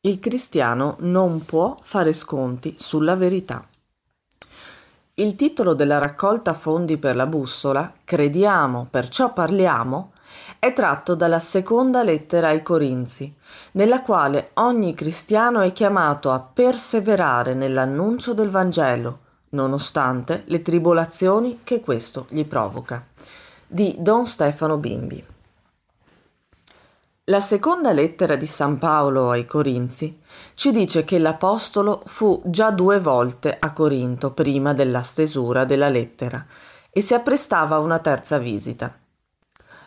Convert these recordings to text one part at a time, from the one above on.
Il cristiano non può fare sconti sulla verità. Il titolo della raccolta Fondi per la bussola, Crediamo, perciò parliamo, è tratto dalla seconda lettera ai Corinzi, nella quale ogni cristiano è chiamato a perseverare nell'annuncio del Vangelo, nonostante le tribolazioni che questo gli provoca. Di Don Stefano Bimbi. La seconda lettera di San Paolo ai Corinzi ci dice che l'Apostolo fu già due volte a Corinto prima della stesura della lettera e si apprestava a una terza visita.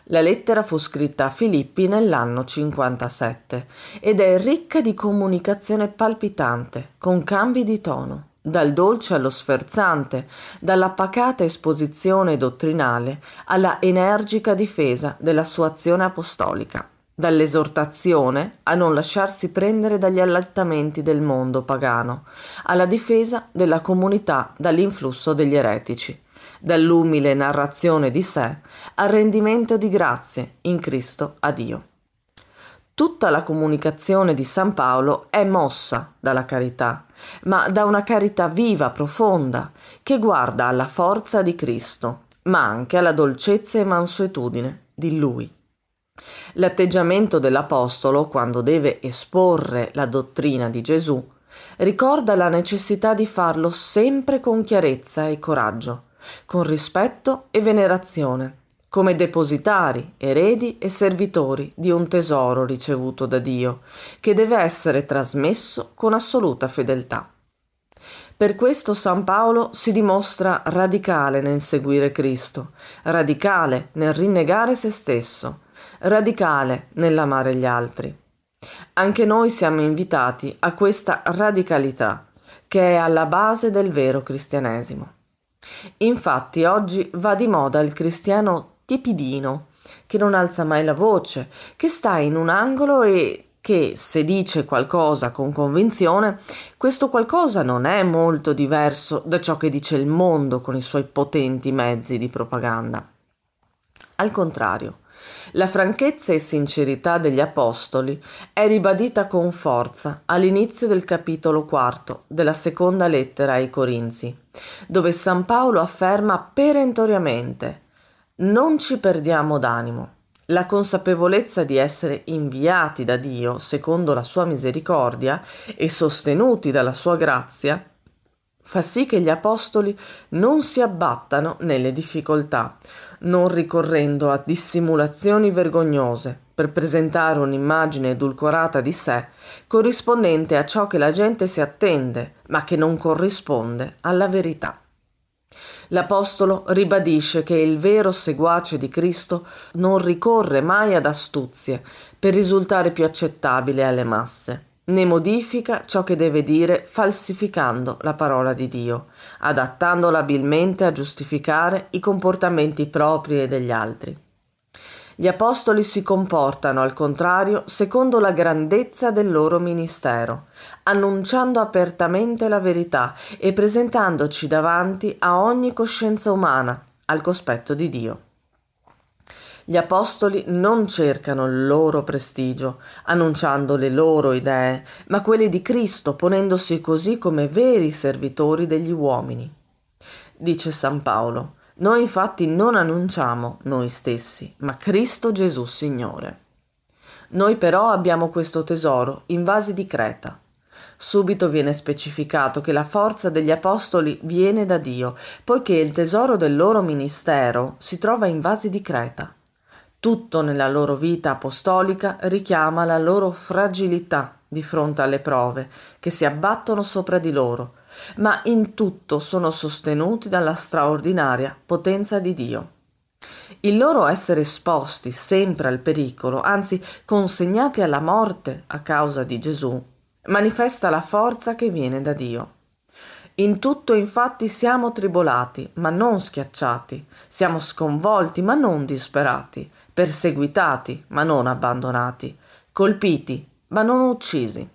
La lettera fu scritta a Filippi nell'anno 57 ed è ricca di comunicazione palpitante, con cambi di tono, dal dolce allo sferzante, dalla pacata esposizione dottrinale alla energica difesa della sua azione apostolica dall'esortazione a non lasciarsi prendere dagli allattamenti del mondo pagano, alla difesa della comunità dall'influsso degli eretici, dall'umile narrazione di sé al rendimento di grazie in Cristo a Dio. Tutta la comunicazione di San Paolo è mossa dalla carità, ma da una carità viva, profonda, che guarda alla forza di Cristo, ma anche alla dolcezza e mansuetudine di Lui. L'atteggiamento dell'Apostolo quando deve esporre la dottrina di Gesù ricorda la necessità di farlo sempre con chiarezza e coraggio, con rispetto e venerazione, come depositari, eredi e servitori di un tesoro ricevuto da Dio, che deve essere trasmesso con assoluta fedeltà. Per questo San Paolo si dimostra radicale nel seguire Cristo, radicale nel rinnegare se stesso, radicale nell'amare gli altri. Anche noi siamo invitati a questa radicalità che è alla base del vero cristianesimo. Infatti oggi va di moda il cristiano tiepidino, che non alza mai la voce, che sta in un angolo e che se dice qualcosa con convinzione, questo qualcosa non è molto diverso da ciò che dice il mondo con i suoi potenti mezzi di propaganda. Al contrario, la franchezza e sincerità degli apostoli è ribadita con forza all'inizio del capitolo quarto della seconda lettera ai Corinzi, dove San Paolo afferma perentoriamente non ci perdiamo d'animo. La consapevolezza di essere inviati da Dio secondo la sua misericordia e sostenuti dalla sua grazia fa sì che gli apostoli non si abbattano nelle difficoltà, non ricorrendo a dissimulazioni vergognose per presentare un'immagine edulcorata di sé corrispondente a ciò che la gente si attende, ma che non corrisponde alla verità. L'Apostolo ribadisce che il vero seguace di Cristo non ricorre mai ad astuzie per risultare più accettabile alle masse ne modifica ciò che deve dire falsificando la parola di Dio, adattandola abilmente a giustificare i comportamenti propri e degli altri. Gli apostoli si comportano, al contrario, secondo la grandezza del loro ministero, annunciando apertamente la verità e presentandoci davanti a ogni coscienza umana, al cospetto di Dio. Gli apostoli non cercano il loro prestigio, annunciando le loro idee, ma quelle di Cristo, ponendosi così come veri servitori degli uomini. Dice San Paolo, noi infatti non annunciamo noi stessi, ma Cristo Gesù Signore. Noi però abbiamo questo tesoro in vasi di creta. Subito viene specificato che la forza degli apostoli viene da Dio, poiché il tesoro del loro ministero si trova in vasi di creta. Tutto nella loro vita apostolica richiama la loro fragilità di fronte alle prove che si abbattono sopra di loro, ma in tutto sono sostenuti dalla straordinaria potenza di Dio. Il loro essere esposti sempre al pericolo, anzi consegnati alla morte a causa di Gesù, manifesta la forza che viene da Dio. In tutto infatti siamo tribolati, ma non schiacciati, siamo sconvolti, ma non disperati, perseguitati, ma non abbandonati, colpiti, ma non uccisi.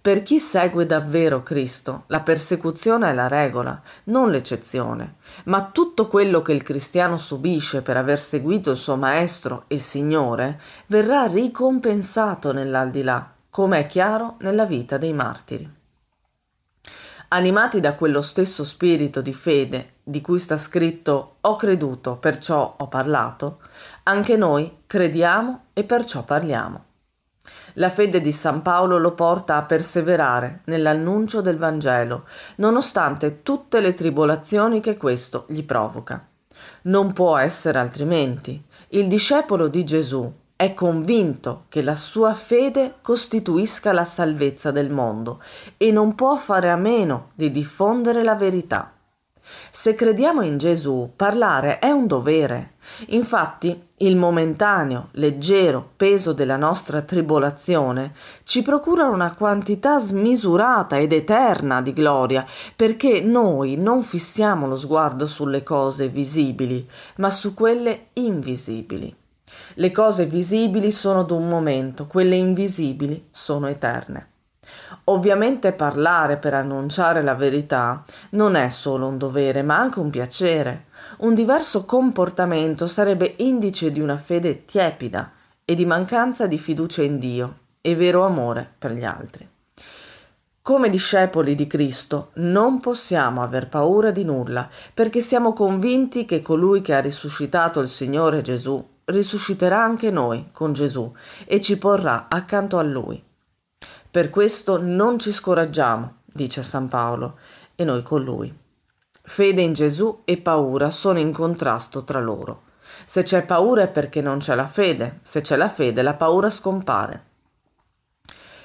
Per chi segue davvero Cristo, la persecuzione è la regola, non l'eccezione, ma tutto quello che il cristiano subisce per aver seguito il suo Maestro e Signore verrà ricompensato nell'aldilà, come è chiaro nella vita dei martiri animati da quello stesso spirito di fede di cui sta scritto ho creduto, perciò ho parlato, anche noi crediamo e perciò parliamo. La fede di San Paolo lo porta a perseverare nell'annuncio del Vangelo, nonostante tutte le tribolazioni che questo gli provoca. Non può essere altrimenti. Il discepolo di Gesù, è convinto che la sua fede costituisca la salvezza del mondo e non può fare a meno di diffondere la verità. Se crediamo in Gesù, parlare è un dovere. Infatti, il momentaneo, leggero peso della nostra tribolazione ci procura una quantità smisurata ed eterna di gloria, perché noi non fissiamo lo sguardo sulle cose visibili, ma su quelle invisibili. Le cose visibili sono d'un momento, quelle invisibili sono eterne. Ovviamente parlare per annunciare la verità non è solo un dovere, ma anche un piacere. Un diverso comportamento sarebbe indice di una fede tiepida e di mancanza di fiducia in Dio e vero amore per gli altri. Come discepoli di Cristo non possiamo aver paura di nulla, perché siamo convinti che colui che ha risuscitato il Signore Gesù risusciterà anche noi con Gesù e ci porrà accanto a lui. Per questo non ci scoraggiamo, dice San Paolo, e noi con lui. Fede in Gesù e paura sono in contrasto tra loro. Se c'è paura è perché non c'è la fede, se c'è la fede la paura scompare.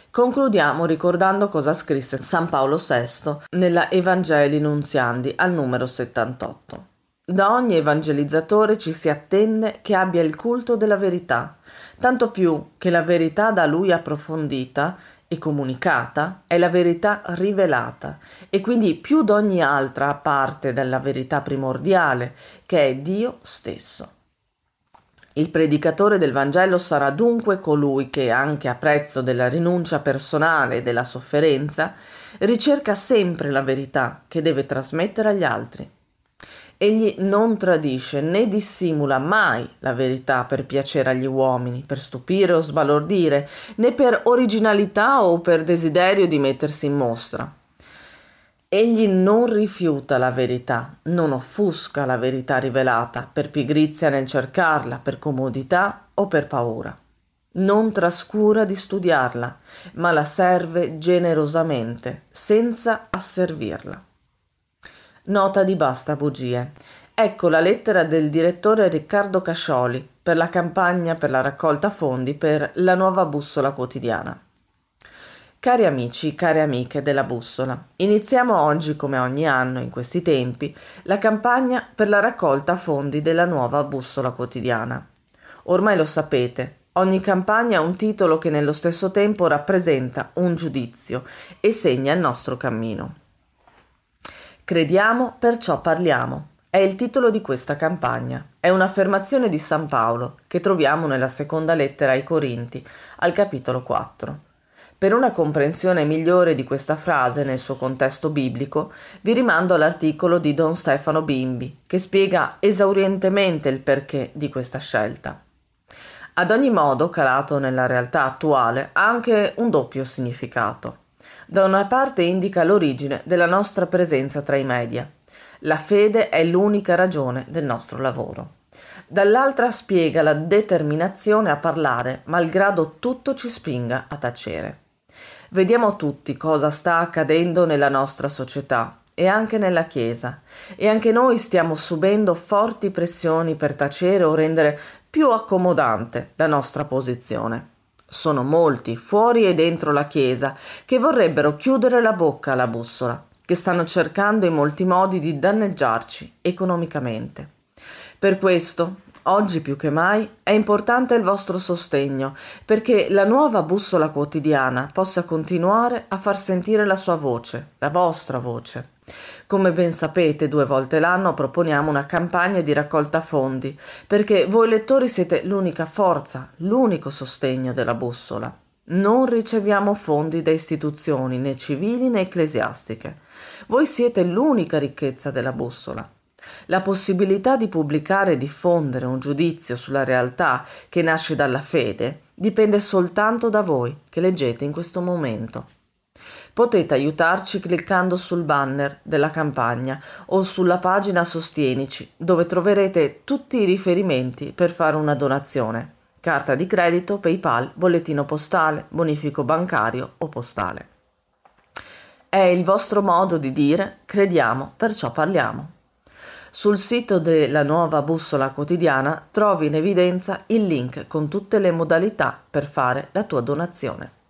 Concludiamo ricordando cosa scrisse San Paolo VI nella Evangelii Nunziandi al numero 78. Da ogni evangelizzatore ci si attende che abbia il culto della verità, tanto più che la verità da lui approfondita e comunicata è la verità rivelata e quindi più d'ogni altra parte della verità primordiale, che è Dio stesso. Il predicatore del Vangelo sarà dunque colui che, anche a prezzo della rinuncia personale e della sofferenza, ricerca sempre la verità che deve trasmettere agli altri. Egli non tradisce né dissimula mai la verità per piacere agli uomini, per stupire o sbalordire, né per originalità o per desiderio di mettersi in mostra. Egli non rifiuta la verità, non offusca la verità rivelata per pigrizia nel cercarla, per comodità o per paura. Non trascura di studiarla, ma la serve generosamente, senza asservirla. Nota di Basta Bugie. Ecco la lettera del direttore Riccardo Cascioli per la campagna per la raccolta fondi per la nuova bussola quotidiana. Cari amici, care amiche della bussola, iniziamo oggi, come ogni anno in questi tempi, la campagna per la raccolta fondi della nuova bussola quotidiana. Ormai lo sapete, Ogni campagna ha un titolo che nello stesso tempo rappresenta un giudizio e segna il nostro cammino. Crediamo, perciò parliamo. È il titolo di questa campagna. È un'affermazione di San Paolo che troviamo nella seconda lettera ai Corinti, al capitolo 4. Per una comprensione migliore di questa frase nel suo contesto biblico, vi rimando all'articolo di Don Stefano Bimbi, che spiega esaurientemente il perché di questa scelta. Ad ogni modo, calato nella realtà attuale, ha anche un doppio significato da una parte indica l'origine della nostra presenza tra i media. La fede è l'unica ragione del nostro lavoro. Dall'altra spiega la determinazione a parlare, malgrado tutto ci spinga a tacere. Vediamo tutti cosa sta accadendo nella nostra società e anche nella Chiesa, e anche noi stiamo subendo forti pressioni per tacere o rendere più accomodante la nostra posizione sono molti, fuori e dentro la Chiesa, che vorrebbero chiudere la bocca alla bussola, che stanno cercando in molti modi di danneggiarci economicamente. Per questo, oggi più che mai, è importante il vostro sostegno, perché la nuova bussola quotidiana possa continuare a far sentire la sua voce, la vostra voce. Come ben sapete, due volte l'anno proponiamo una campagna di raccolta fondi, perché voi lettori siete l'unica forza, l'unico sostegno della bussola. Non riceviamo fondi da istituzioni né civili né ecclesiastiche. Voi siete l'unica ricchezza della bussola. La possibilità di pubblicare e diffondere un giudizio sulla realtà che nasce dalla fede dipende soltanto da voi che leggete in questo momento. Potete aiutarci cliccando sul banner della campagna o sulla pagina Sostienici, dove troverete tutti i riferimenti per fare una donazione. Carta di credito, PayPal, bollettino postale, bonifico bancario o postale. È il vostro modo di dire crediamo, perciò parliamo. Sul sito della nuova bussola quotidiana trovi in evidenza il link con tutte le modalità per fare la tua donazione.